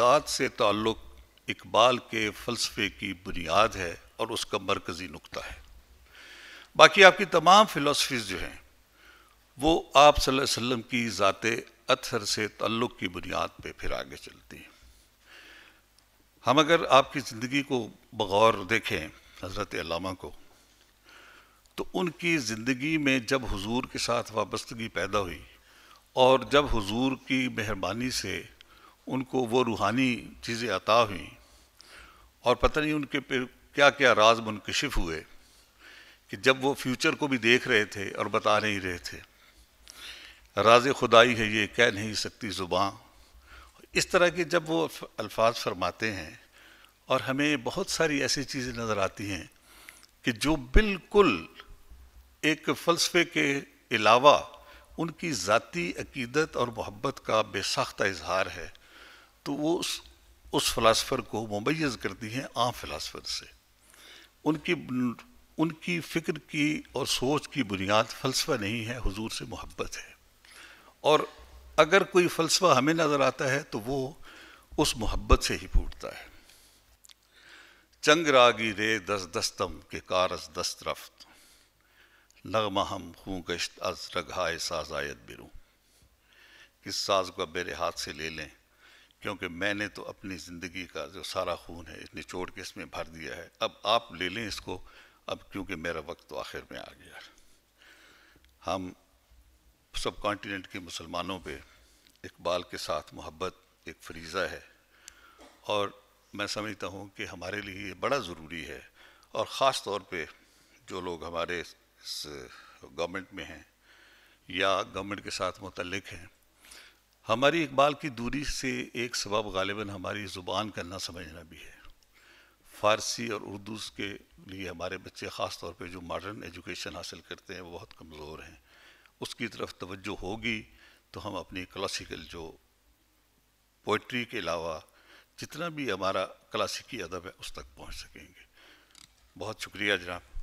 ज़ात से ताल्लुक़ इकबाल के फ़लसफ़े की बुनियाद है और उसका मरकज़ी नुकता है बाकी आपकी तमाम फ़िलासफ़ीज़ जो हैं वो आप वसल्लम की ज़ात अथर से ताल्लुक़ की बुनियाद पर फिर आगे चलती हैं हम अगर आपकी ज़िंदगी को बगौर देखें हज़रत अलामा को तो उनकी ज़िंदगी में जब हुजूर के साथ वाबस्तगी पैदा हुई और जब हुजूर की मेहरबानी से उनको वो रूहानी चीज़ें अता हुई और पता नहीं उनके पे क्या क्या राज मुनकशिफ हुए कि जब वो फ्यूचर को भी देख रहे थे और बता नहीं रहे थे राज खुदाई है ये कह नहीं सकती ज़ुबाँ इस तरह के जब वो अल्फाज फरमाते हैं और हमें बहुत सारी ऐसी चीज़ें नज़र आती हैं कि जो बिल्कुल एक फ़लसफ़े के अलावा उनकी ज़ाती अकीदत और मोहब्बत का बेसाख्ता इजहार है तो वो उस उस फ़िलासफ़र को मुमैज़ करती हैं आम फ़िलासफ़र से उनकी उनकी फ़िक्र की और सोच की बुनियाद फ़लसफ़ा नहीं है हुजूर से मोहब्बत है और अगर कोई फ़लसफ़ा हमें नज़र आता है तो वो उस मोहब्बत से ही फूटता है चंग रागी रे दस दस्तम के कारस दस्त रफ्त नगमा हम खूँ गश्त अज रघाए आयत बिरू किस साज को मेरे हाथ से ले लें क्योंकि मैंने तो अपनी ज़िंदगी का जो सारा खून है निचोड़ के इसमें भर दिया है अब आप ले लें इसको अब क्योंकि मेरा वक्त तो आखिर में आ गया हम सब कॉन्टीनेंट के मुसलमानों पे इकबाल के साथ मोहब्बत एक फरीज़ा है और मैं समझता हूँ कि हमारे लिए ये बड़ा ज़रूरी है और ख़ास तौर पे जो लोग हमारे इस गवर्नमेंट में हैं या गवर्नमेंट के साथ मुतलक हैं हमारी इकबाल की दूरी से एक सबब गालिबा हमारी ज़ुबान का ना समझना भी है फ़ारसी और उर्दू के लिए हमारे बच्चे ख़ास तौर पर जो मॉडर्न एजुकेशन हासिल करते हैं वो बहुत कमज़ोर हैं उसकी तरफ तवज्जो होगी तो हम अपनी क्लासिकल जो पोइट्री के अलावा जितना भी हमारा क्लासिकी अदब है उस तक पहुँच सकेंगे बहुत शुक्रिया जनाब